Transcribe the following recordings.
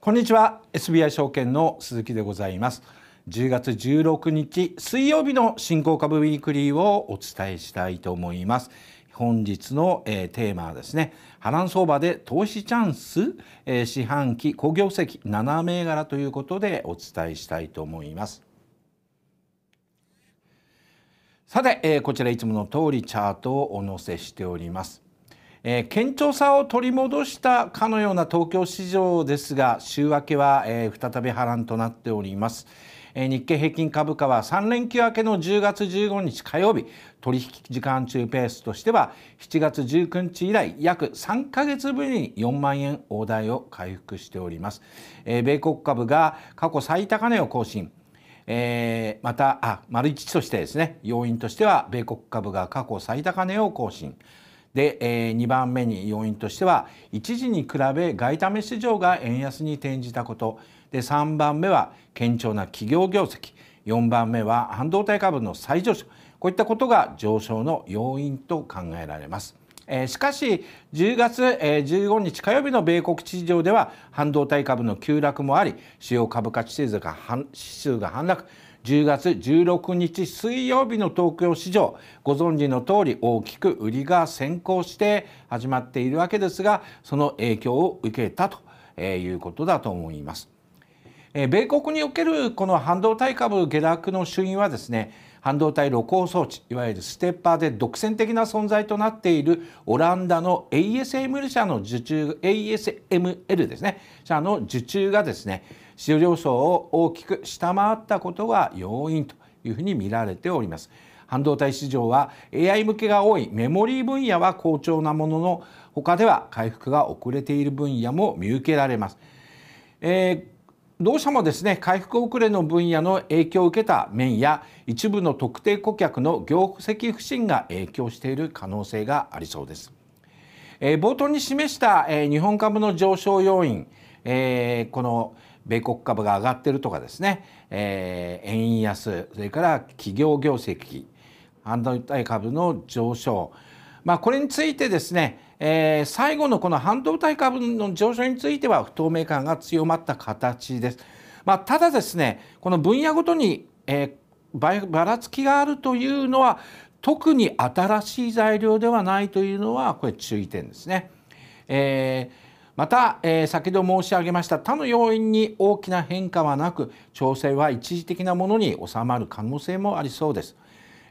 こんにちは SBI 証券の鈴木でございます10月16日水曜日の新興株ウィークリーをお伝えしたいと思います本日の、えー、テーマはですね波乱相場で投資チャンス、えー、四半期好業績7銘柄ということでお伝えしたいと思いますさて、えー、こちらいつもの通りチャートをお載せしておりますえー、堅調さを取り戻したかのような東京市場ですが週明けは、えー、再び波乱となっております。えー、日経平均株価は3連休明けの10月15日火曜日取引時間中ペースとしては7月19日以来約3か月ぶりに4万円大台を回復しております、えー、米国株が過去最高値を更新えー、またあ丸一としてですね要因としては米国株が過去最高値を更新で、えー、2番目に要因としては一時に比べ外為市場が円安に転じたことで3番目は堅調な企業業績4番目は半導体株の再上昇こういったことが上昇の要因と考えられます。えー、しかし10月、えー、15日火曜日の米国市場では半導体株の急落もあり主要株価指数が指数が反落10月16日水曜日の東京市場ご存知の通り大きく売りが先行して始まっているわけですがその影響を受けたということだと思います。米国におけるこの半導体株下落の主因はですね半導体露光装置いわゆるステッパーで独占的な存在となっているオランダの ASML 社の受注 ASML ですね社の受注がですね市場予想を大きく下回ったことが要因というふうに見られております。半導体市場は AI 向けが多いメモリー分野は好調なものの他では回復が遅れている分野も見受けられます。えー同社もですね回復遅れの分野の影響を受けた面や一部の特定顧客の業績不振が影響している可能性がありそうです、えー、冒頭に示した、えー、日本株の上昇要因、えー、この、米国株が上がってるとかですね、えー、円安それから企業業績半導体株の上昇、まあ、これについてですね、えー、最後のこの半導体株の上昇については不透明感が強まった形です。まあ、ただですねこの分野ごとに、えー、ばらつきがあるというのは特に新しい材料ではないというのはこれ注意点ですね。えまた、えー、先ほど申し上げました他の要因に大きな変化はなく調整は一時的なものに収まる可能性もありそうです。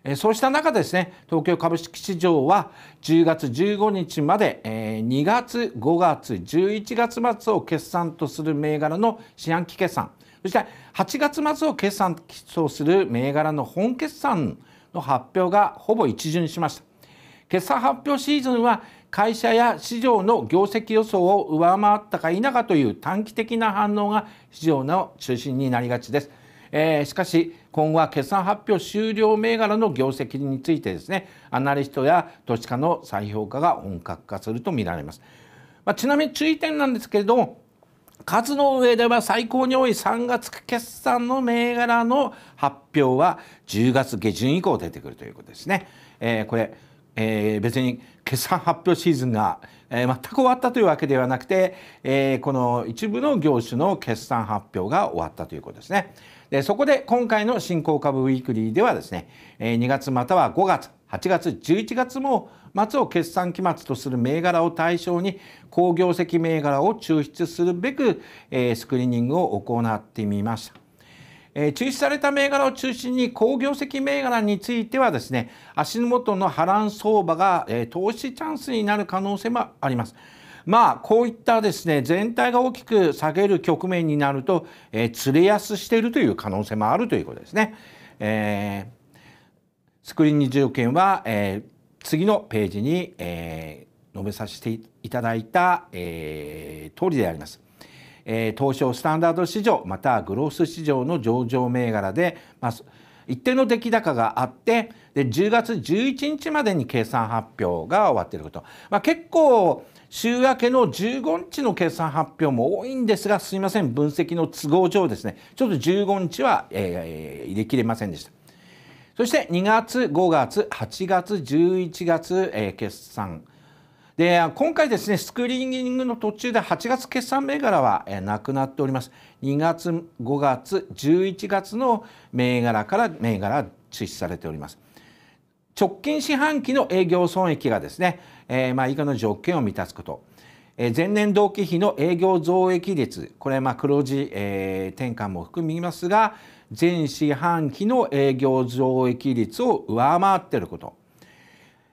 えー、そうした中ですね東京株式市場は10月15日まで、えー、2月5月11月末を決算とする銘柄の四半期決算そして8月末を決算とする銘柄の本決算の発表がほぼ一巡しました。決算発表シーズンは会社や市場の業績予想を上回ったか否かという短期的な反応が市場の中心になりがちです。えー、しかし今後は決算発表終了銘柄の業績についてですねアナリストや投資家の再評価が本格化するとみられます、まあ、ちなみに注意点なんですけれども数の上では最高に多い3月決算の銘柄の発表は10月下旬以降出てくるということですね。えー、これえー、別に決算発表シーズンが、えー、全く終わったというわけではなくて、えー、この一部の業種の決算発表が終わったということですね。でそこで今回の新興株ウィークリーではですね、え2月または5月8月11月も末を決算期末とする銘柄を対象に好業績銘柄を抽出するべく、えスクリーニングを行ってみました。え抽出された銘柄を中心に好業績銘柄についてはですね足元の波乱相場が、え投資チャンスになる可能性もあります。まあこういったですね全体が大きく下げる局面になると、えー、釣れ安しているという可能性もあるということですね。えー、スクリーン20件は、えー、次のページに、えー、述べさせていただいた、えー、通りであります。え東証スタンダード市場またグロース市場の上場銘柄で、まあ、一定の出来高があってで10月11日までに決算発表が終わっていること、まあ、結構週明けの15日の決算発表も多いんですがすいません分析の都合上ですねちょっと15日は、えー、入れきれませんでした。そして2月、5月、8月、11月、えー、決算で今回ですねスクリーニングの途中で8月決算銘柄はなくなっております2月5月11月の銘柄から銘柄出資されております直近四半期の営業損益がですね、えー、まあ以下の条件を満たすこと前年同期比の営業増益率これまあ黒字、えー、転換も含みますが前四半期の営業増益率を上回っていること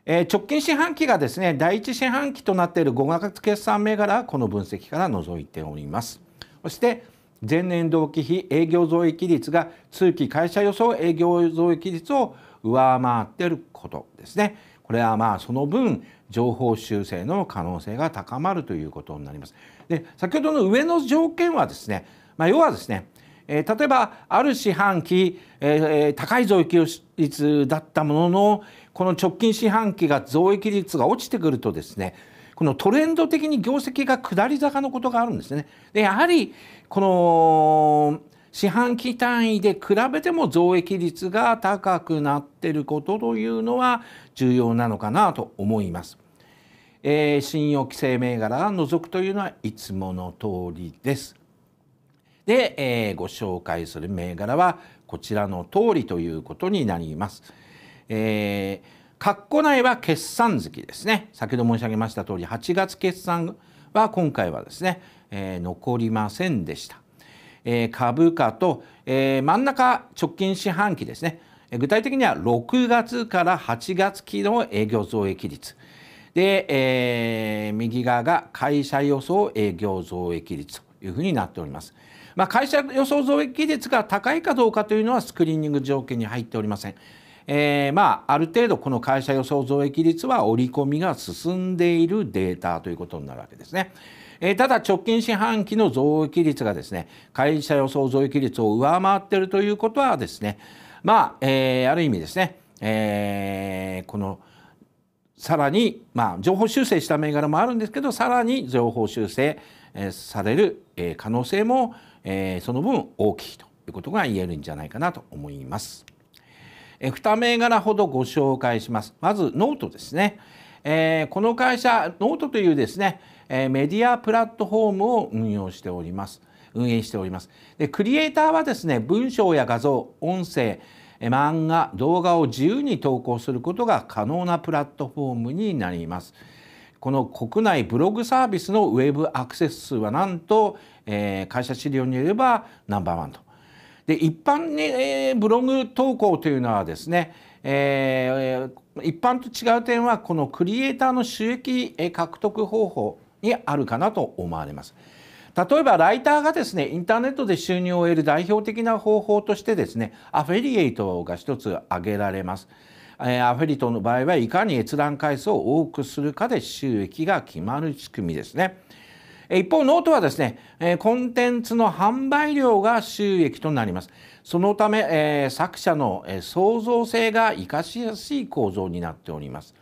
えー、直近四半期がですね第一四半期となっている5月決算銘柄この分析から除いておりますそして前年同期比営業増益率が通期会社予想営業増益率を上回っていることですねこれはまあその分情報修正の可能性が高まるということになりますで先ほどの上の条件はですね、まあ、要はですねえ例えばある四半期、えー、高い増益率だったものの、この直近四半期が増益率が落ちてくるとですねこのトレンド的に業績が下り坂のことがあるんですね。でやはりこの四半期単位で比べても増益率が高くなってることというのは重要なのかなと思います。えー、信用規制銘柄が除くというのはいつもの通りです。で、えー、ご紹介する銘柄はこちらの通りということになります。えー、括弧内は決算月ですね先ほど申し上げました通り8月決算は今回はですね、えー、残りませんでした、えー、株価と、えー、真ん中直近四半期ですね具体的には6月から8月期の営業増益率で、えー、右側が会社予想営業増益率というふうになっております。まあ、会社予想増益率が高いかどうかというのはスクリーニング条件に入っておりません。えー、まあある程度この会社予想増益率は織り込みが進んでいるデータということになるわけですね。えー、ただ直近四半期の増益率がですね会社予想増益率を上回っているということはですねまあ、えある意味ですね、えこのさらに、まあ、情報修正した銘柄もあるんですけどさらに情報修正、えされる、え可能性も、えその分大きいということが言えるんじゃないかなと思います。2銘柄ほどご紹介します。まずノートですね。えこの会社ノートというですね、えメディアプラットフォームを運用しております。運営しております。でクリエイターはですね文章や画像音声漫画動画を自由に投稿することが可能なプラットフォームになります。この国内ブログサービスのウェブアクセス数はなんと、えー、会社資料によればナンバーワンとで一般に、えー、ブログ投稿というのはですね、えー、一般と違う点はこのクリエイターの収益獲得方法にあるかなと思われます。例えばライターがですねインターネットで収入を得る代表的な方法としてですねアフェリエイトが一つ挙げられます。アフェリトの場合はいかに閲覧回数を多くするかで収益が決まる仕組みですね。一方ノートはですねコンテンツの販売量が収益となりますそのため、え作者の創造性が生かしやすい構造になっております、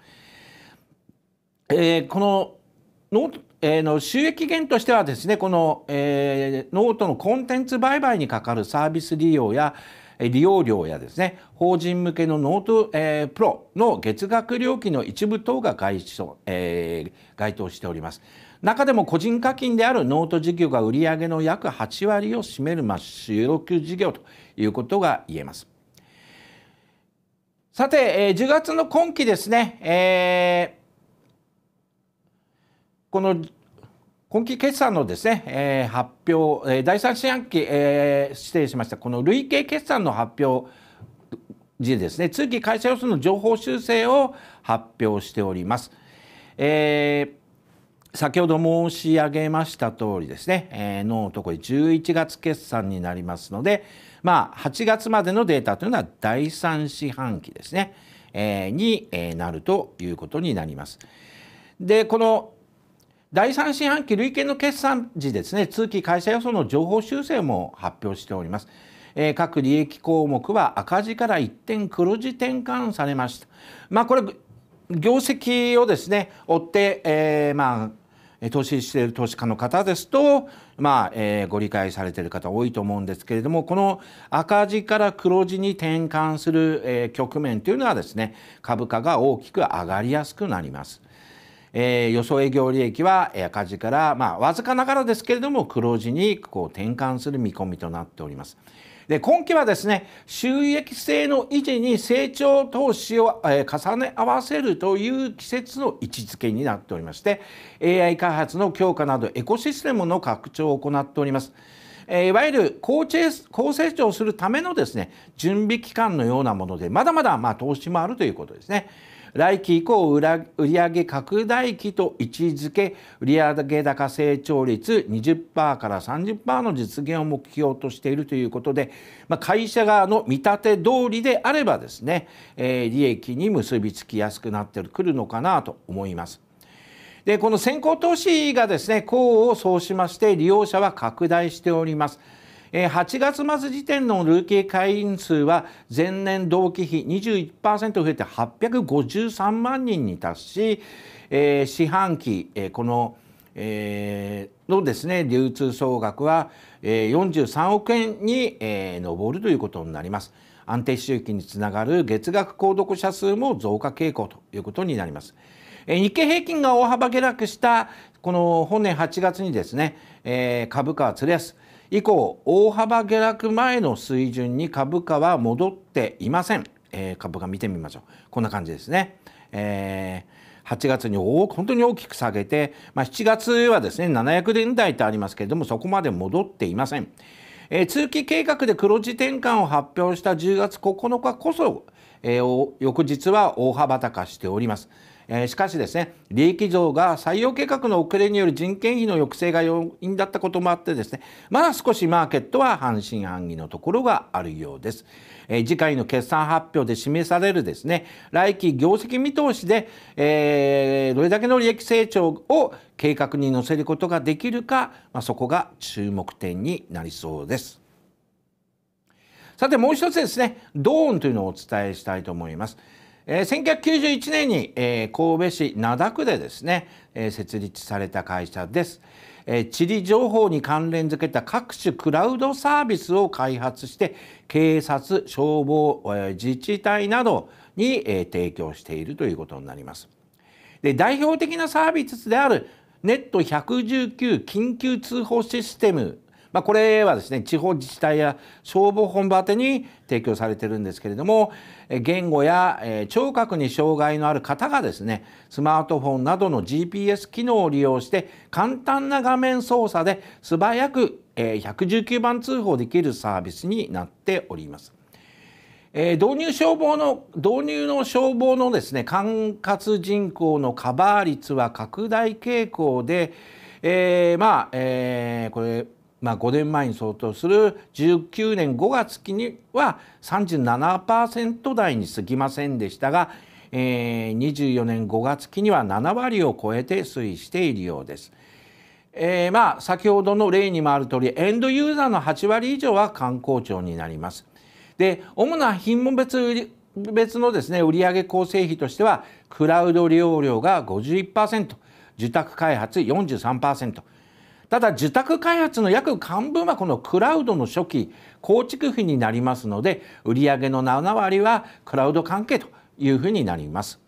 えこのノートえの収益源としてはですねこの、えノートのコンテンツ売買にかかるサービス利用や利用料やですね法人向けのノート、えー、プロの月額料金の一部等が該,、当、えー、該当しております。中でも個人課金であるノート事業が売上の約8割を占める、まあ、主事業ということが言えます。さて、えー、10月の今期ですね、えー、この今期決算のですね、えー、発表、えー、第3四半期、えー、指定しました、この累計決算の発表時ですね、通期会社予想の情報修正を発表しております。えー先ほど申し上げました通りですね、えー、ノートこれ11月決算になりますので、まあ、8月までのデータというのは第3四半期ですね、えー、に、えなるということになります。でこの第三四半期累計の決算時ですね通期会社予想の情報修正も発表しております。えー、各利益項目は赤字から一点黒字転換されました。まあ、これ業績をですね追って、えー、まあ投資している投資家の方ですと、まあえー、ご理解されている方多いと思うんですけれどもこの赤字から黒字に転換する、えー、局面というのはですね株価が大きく上がりやすくなります。えー、予想営業利益は赤字から、まあ、わずかながらですけれども黒字にこう転換する見込みとなっております。で今期はですね収益性の維持に成長投資を、え重ね合わせるという季節の位置づけになっておりまして AI 開発の強化などエコシステムの拡張を行っております。えいわゆる高高成長するためのですね準備期間のようなものでまだまだま投資もあるということですね。来期以降売上拡大期と位置づけ売上高成長率20%から30%の実現を目標としているということで、まあ、会社側の見立て通りであればですね、えー、利益に結びつきやすくなってくるのかなと思います。でこの先行投資がですね功を奏しまして利用者は拡大しております。8月末時点の累計会員数は前年同期比21%増えて853万人に達し、四半期、この、のですね流通総額は、43億円に、上るということになります。安定収益につながる月額購読者数も増加傾向ということになります。日経平均が大幅下落したこの本年8月にですね、えー、株価はつれやす以降大幅下落前の水準に株価は戻っていません、えー、株価見てみましょうこんな感じですね、えー、8月に本当に大きく下げて、まあ、7月はですね700円台とありますけれどもそこまで戻っていません、えー、通期計画で黒字転換を発表した10月9日こそ、えー、翌日は大幅高しております。えー、しかしですね利益増が採用計画の遅れによる人件費の抑制が要因だったこともあってですねまだ少しマーケットは半信半疑のところがあるようです、えー、次回の決算発表で示されるですね来期業績見通しで、えー、どれだけの利益成長を計画に載せることができるか、まあ、そこが注目点になりそうです。さてもう一つですねドーンというのをお伝えしたいと思います。え1991年に、え神戸市灘区でですね、え設立された会社です。え地理情報に関連づけた各種クラウドサービスを開発して警察消防、え自治体などに、え提供しているということになります。で代表的なサービスであるネット119緊急通報システムまあ、これはですね地方自治体や消防本部宛てに提供されてるんですけれども言語や聴覚に障害のある方がですねスマートフォンなどの GPS 機能を利用して簡単な画面操作で素早く119番通報できるサービスになっております。え導入消防の導入の消防のですね管轄人口のカバー率は拡大傾向で、えー、まあ、えー、これまあ、5年前に相当する19年5月期には37%台に過ぎませんでしたが、えー、24年5月期には7割を超えて推移しているようです。えー、まあ先ほどの例にもあるおりエンドユーザーの8割以上は観光庁になります。で主な品目別売別のですね売上構成比としてはクラウド利用料が51%受託開発43%ただ受託開発の約半分はこのクラウドの初期構築費になりますので売上の7割はクラウド関係というふうになります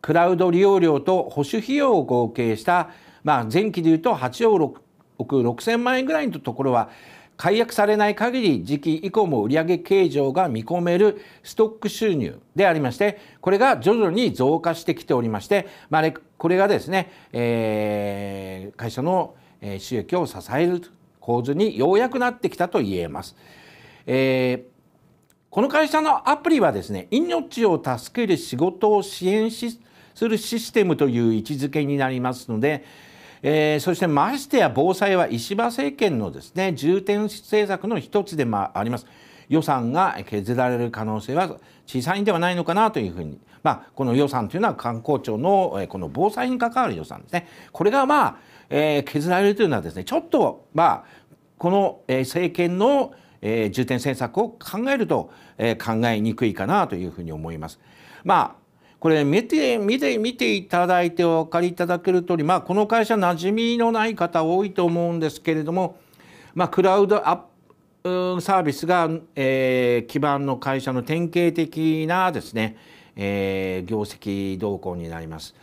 クラウド利用料と保守費用を合計した、まあ、前期でいうと8億 6, 0 0 0万円ぐらいのところは解約されない限り時期以降も売上計上が見込めるストック収入でありましてこれが徐々に増加してきておりまして、まあ、これがですね、えー、会社の収益を支える構図にようやくなってきたと言えます。えーこの会社のアプリはですね命を助ける仕事を支援するシステムという位置づけになりますので、えー、そしてましてや防災は石破政権のですね重点政策の一つでもあります予算が削られる可能性は小さいんではないのかなというふうにまあ、この予算というのは観光庁のこの防災に関わる予算ですねこれがまあ、え削られるというのはですねちょっとまあこの政権の重点政策を考えると考えにくいかなというふうに思います。まあこれ見て見て見ていただいてお分かりいただける通り、まあ、この会社馴染みのない方多いと思うんですけれども、まあ、クラウドアップサービスが、えー、基盤の会社の典型的なですね、えー、業績動向になります。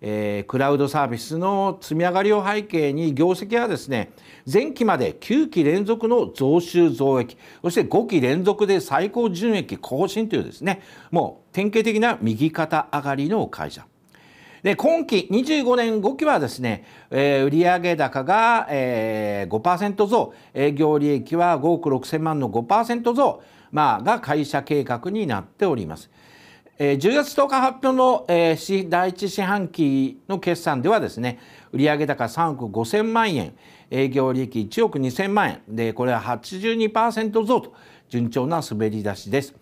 えー、クラウドサービスの積み上がりを背景に業績はですね前期まで9期連続の増収増益そして5期連続で最高純益更新というですねもう典型的な右肩上がりの会社。で今期25年5期はですね、えー、売上高が、えー、5%増営業利益は5億6,000万の5%増、まあ、が会社計画になっております。え10月10日発表の、え第1四半期の決算ではですね売上高3億5000万円営業利益1億2000万円でこれは82%増と順調な滑り出しです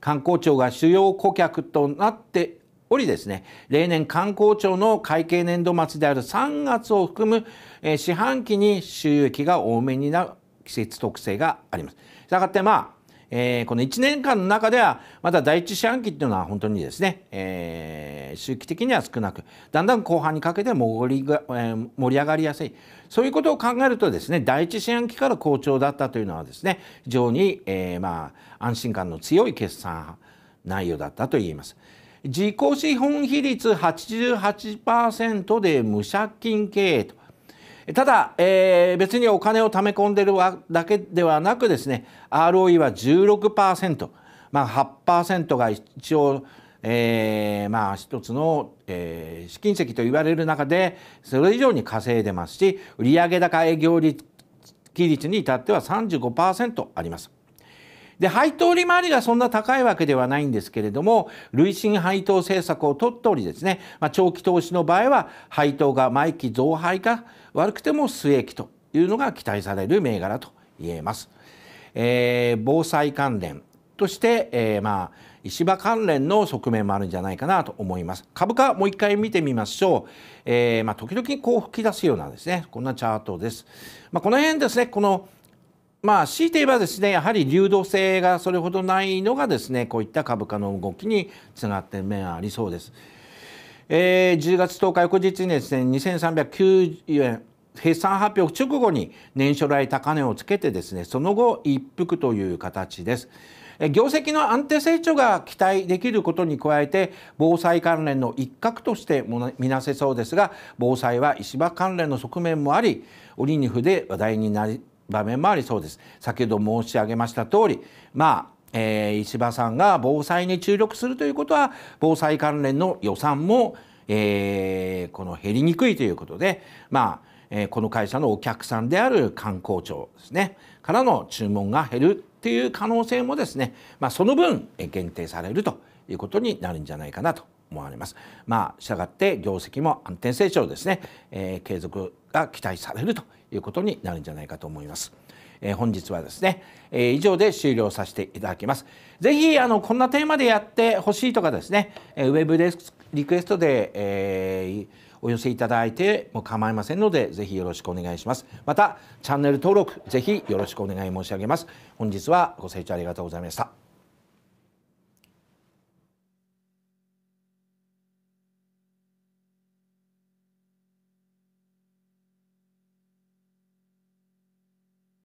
観光庁が主要顧客となっておりですね例年観光庁の会計年度末である3月を含む、え四半期に収益が多めになる季節特性があります。したがってまあえー、この1年間の中ではまだ第一四半期っていうのは本当にですね、えー、周期的には少なくだんだん後半にかけて盛りが、えー、盛り上がりやすいそういうことを考えるとですね第一四半期から好調だったというのはですね非常に、えー、まあ安心感の強い決算内容だったと言えます。自己資本比率88%で無借金経営とただ、えー、別にお金を貯め込んでるだけではなくですね ROE は16%、まあ、8%が一応、えー、まあ一つの、えー、資金石と言われる中でそれ以上に稼いでますし売上高営業利率に至っては35%あります。で配当利回りがそんな高いわけではないんですけれども累進配当政策を取っておりですね、まあ、長期投資の場合は配当が毎期増配か、悪くても末えというのが期待される銘柄と言えます。えー、防災関連として、えー、まあ石破関連の側面もあるんじゃないかなと思います。株価もう一回見てみましょう。えー、まあ時々こう吹き出すようなですねこんなチャートです。まあこの辺ですねこのまあ強いて言えばですねやはり流動性がそれほどないのがですねこういった株価の動きにつながって面ありそうです。えー、10月10日翌日にですね2390円決算発表直後に年初来高値をつけてですねその後一服という形です。業績の安定成長が期待できることに加えて防災関連の一角としても見なせそうですが防災は石破関連の側面もあり折に筆話題になり場面もありそうです先ほど申し上げました通りまあえー、石破さんが防災に注力するということは防災関連の予算も、えー、この減りにくいということで、まあえー、この会社のお客さんである観光庁ですねからの注文が減るっていう可能性もですね、まあ、その分限定されるということになるんじゃないかなと思われます。まあ、したがって業績も安定成長ですね、えー、継続が期待されるということになるんじゃないかと思います。えー、本日はですね、えー、以上で終了させていただきます。ぜひあのこんなテーマでやってほしいとかですね、えー、ウェブリクエストで、えー、お寄せいただいても構いませんのでぜひよろしくお願いします。またチャンネル登録ぜひよろしくお願い申し上げます。本日はご清聴ありがとうございました。